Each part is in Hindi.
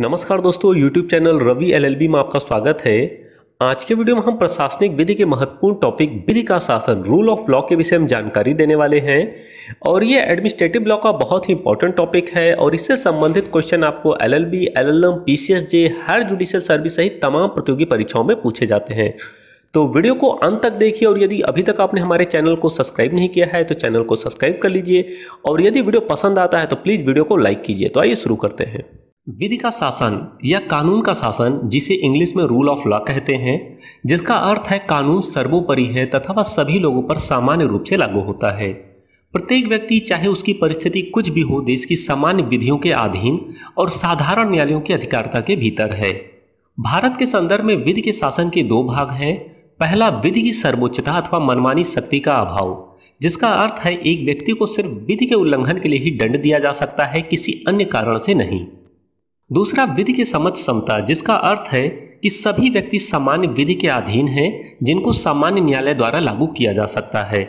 नमस्कार दोस्तों YouTube चैनल रवि एलएलबी में आपका स्वागत है आज के वीडियो में हम प्रशासनिक विधि के महत्वपूर्ण टॉपिक विधि का शासन रूल ऑफ लॉ के विषय में जानकारी देने वाले हैं और ये एडमिनिस्ट्रेटिव लॉ का बहुत ही इंपॉर्टेंट टॉपिक है और इससे संबंधित क्वेश्चन आपको LLB, LLM, PCSJ, higher judicial service सहित तमाम प्रतियोगी परीक्षाओं में पूछे जाते हैं तो वीडियो को अंत तक देखिए और यदि अभी तक आपने हमारे चैनल को सब्सक्राइब नहीं किया है तो चैनल को सब्सक्राइब कर लीजिए और यदि वीडियो पसंद आता है तो प्लीज़ वीडियो को लाइक कीजिए तो आइए शुरू करते हैं विधि का शासन या कानून का शासन जिसे इंग्लिश में रूल ऑफ लॉ कहते हैं जिसका अर्थ है कानून सर्वोपरि है तथा वह सभी लोगों पर सामान्य रूप से लागू होता है प्रत्येक व्यक्ति चाहे उसकी परिस्थिति कुछ भी हो देश की सामान्य विधियों के अधीन और साधारण न्यायालयों की अधिकारता के भीतर है भारत के संदर्भ में विधि के शासन के दो भाग हैं पहला विधि की सर्वोच्चता अथवा मनमानी शक्ति का अभाव जिसका अर्थ है एक व्यक्ति को सिर्फ विधि के उल्लंघन के लिए ही दंड दिया जा सकता है किसी अन्य कारण से नहीं दूसरा विधि के समझ समता जिसका अर्थ है कि सभी व्यक्ति सामान्य विधि के अधीन हैं जिनको सामान्य न्यायालय द्वारा लागू किया जा सकता है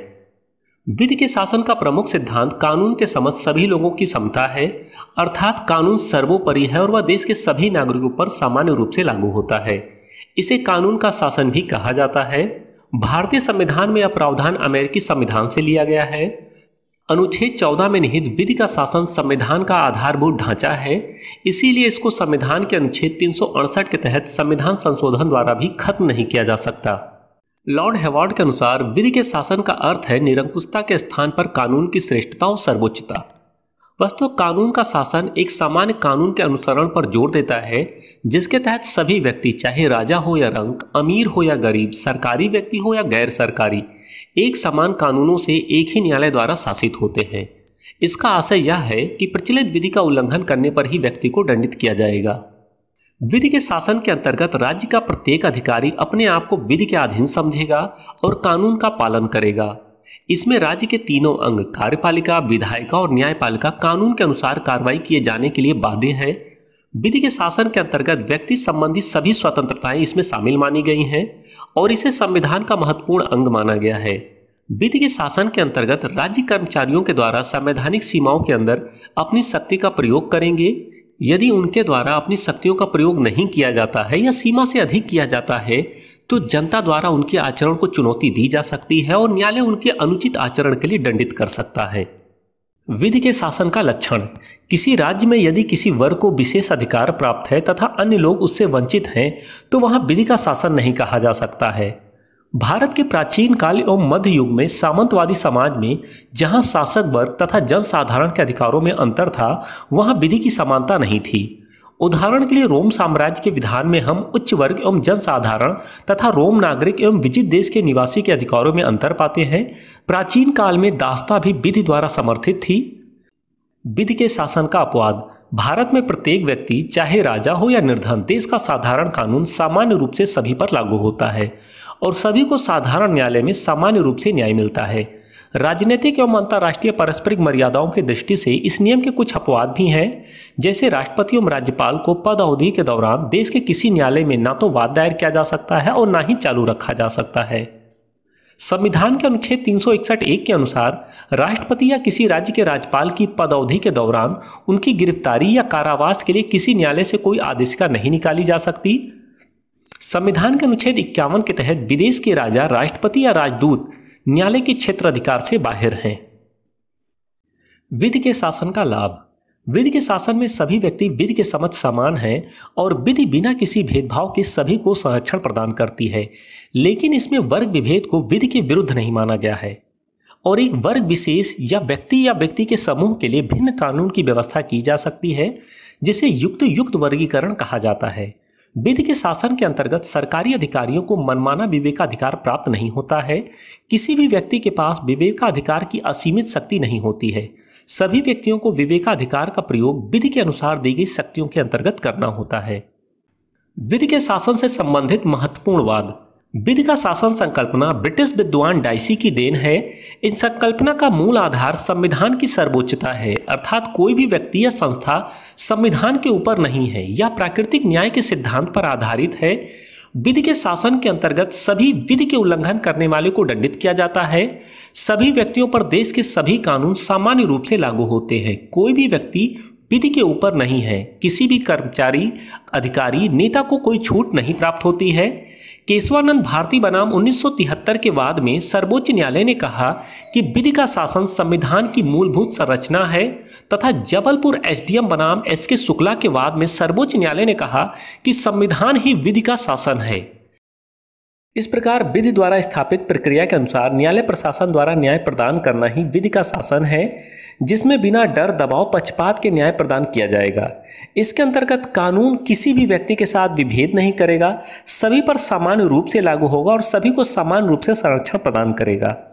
विधि के शासन का प्रमुख सिद्धांत कानून के समझ सभी लोगों की समता है अर्थात कानून सर्वोपरि है और वह देश के सभी नागरिकों पर सामान्य रूप से लागू होता है इसे कानून का शासन भी कहा जाता है भारतीय संविधान में यह प्रावधान अमेरिकी संविधान से लिया गया है अनुच्छेद चौदह में निहित विधि का शासन संविधान का आधारभूत ढांचा है इसीलिए इसको संविधान के अनुच्छेद तीन के तहत संविधान संशोधन द्वारा भी खत्म नहीं किया जा सकता लॉर्ड हेवार्ड के अनुसार विधि के शासन का अर्थ है निरंकुशता के स्थान पर कानून की श्रेष्ठता और सर्वोच्चता वस्तु कानून का शासन एक सामान्य कानून के अनुसरण पर जोर देता है जिसके तहत सभी व्यक्ति चाहे राजा हो या रंक अमीर हो या गरीब सरकारी व्यक्ति हो या गैर सरकारी एक समान कानूनों से एक ही न्यायालय द्वारा शासित होते हैं इसका आशय यह है कि प्रचलित विधि का उल्लंघन करने पर ही व्यक्ति को दंडित किया जाएगा विधि के शासन के अंतर्गत राज्य का प्रत्येक अधिकारी अपने आप को विधि के अधीन समझेगा और कानून का पालन करेगा इसमें राज्य के तीनों अंग कार्यपालिका विधायिका और न्यायपालिका कानून के अनुसार कार्रवाई किए जाने के लिए बाध्य हैं विधि के शासन के अंतर्गत व्यक्ति संबंधी सभी स्वतंत्रताएं इसमें शामिल मानी गई हैं और इसे संविधान का महत्वपूर्ण अंग माना गया है विधि के शासन के अंतर्गत राज्य कर्मचारियों के द्वारा संवैधानिक सीमाओं के अंदर अपनी शक्ति का प्रयोग करेंगे यदि उनके द्वारा अपनी शक्तियों का प्रयोग नहीं किया जाता है या सीमा से अधिक किया जाता है तो जनता द्वारा उनके आचरण को चुनौती दी जा सकती है और न्यायालय उनके अनुचित आचरण के लिए दंडित कर सकता है विधि के शासन का लक्षण किसी राज्य में यदि किसी वर्ग को विशेष अधिकार प्राप्त है तथा अन्य लोग उससे वंचित हैं तो वहां विधि का शासन नहीं कहा जा सकता है भारत के प्राचीन काल एवं मध्य युग में सामंतवादी समाज में जहां शासक वर्ग तथा जनसाधारण के अधिकारों में अंतर था वहां विधि की समानता नहीं थी उदाहरण के लिए रोम साम्राज्य के विधान में हम उच्च वर्ग एवं जनसाधारण तथा रोम नागरिक एवं विजित देश के निवासी के अधिकारों में अंतर पाते हैं प्राचीन काल में दास्ता भी विधि द्वारा समर्थित थी विधि के शासन का अपवाद भारत में प्रत्येक व्यक्ति चाहे राजा हो या निर्धन देश का साधारण कानून सामान्य रूप से सभी पर लागू होता है और सभी को साधारण न्यायालय में सामान्य रूप से न्याय मिलता है राजनीतिक एवं अंतर्राष्ट्रीय पारस्परिक मर्यादाओं की दृष्टि से इस नियम के कुछ अपवाद भी हैं जैसे राष्ट्रपति एवं राज्यपाल को पद अवधि के दौरान देश के किसी न्यायालय में ना तो वाद दायर किया जा सकता है और ना ही चालू रखा जा सकता है संविधान के अनुच्छेद तीन एक के अनुसार राष्ट्रपति या किसी राज्य के राज्यपाल की पद अवधि के दौरान उनकी गिरफ्तारी या कारावास के लिए किसी न्यायालय से कोई आदेशिका नहीं निकाली जा सकती संविधान के अनुच्छेद इक्यावन के तहत विदेश के राजा राष्ट्रपति या राजदूत न्यायालय के क्षेत्र अधिकार से बाहर हैं विधि के शासन का लाभ विधि के शासन में सभी व्यक्ति विधि के समझ समान हैं और विधि बिना किसी भेदभाव के सभी को संरक्षण प्रदान करती है लेकिन इसमें वर्ग विभेद को विधि के विरुद्ध नहीं माना गया है और एक वर्ग विशेष या व्यक्ति या व्यक्ति के समूह के लिए भिन्न कानून की व्यवस्था की जा सकती है जिसे युक्त युक्त वर्गीकरण कहा जाता है विधि के शासन के अंतर्गत सरकारी अधिकारियों को मनमाना विवेकाधिकार प्राप्त नहीं होता है किसी भी व्यक्ति के पास विवेकाधिकार की असीमित शक्ति नहीं होती है सभी व्यक्तियों को विवेकाधिकार का प्रयोग विधि के अनुसार दी गई शक्तियों के अंतर्गत करना होता है विधि के शासन से संबंधित महत्वपूर्ण वाद विधि का शासन संकल्पना ब्रिटिश विद्वान डाइसी की देन है इस संकल्पना का मूल आधार संविधान की सर्वोच्चता है अर्थात कोई भी व्यक्ति या संस्था संविधान के ऊपर नहीं है यह प्राकृतिक न्याय के सिद्धांत पर आधारित है विधि के शासन के अंतर्गत सभी विधि के उल्लंघन करने वाले को दंडित किया जाता है सभी व्यक्तियों पर देश के सभी कानून सामान्य रूप से लागू होते हैं कोई भी व्यक्ति विधि के ऊपर नहीं है किसी भी कर्मचारी अधिकारी नेता को कोई छूट नहीं प्राप्त होती है केशवानंद भारती बनाम 1973 के वाद में सर्वोच्च न्यायालय ने कहा कि विधि का शासन संविधान की मूलभूत संरचना है तथा जबलपुर एसडीएम बनाम एस के शुक्ला के वाद में सर्वोच्च न्यायालय ने कहा कि संविधान ही विधि का शासन है इस प्रकार विधि द्वारा स्थापित प्रक्रिया के अनुसार न्यायालय प्रशासन द्वारा न्याय प्रदान करना ही विधि का शासन है जिसमें बिना डर दबाव पक्षपात के न्याय प्रदान किया जाएगा इसके अंतर्गत कानून किसी भी व्यक्ति के साथ विभेद नहीं करेगा सभी पर सामान्य रूप से लागू होगा और सभी को समान रूप से संरक्षण प्रदान करेगा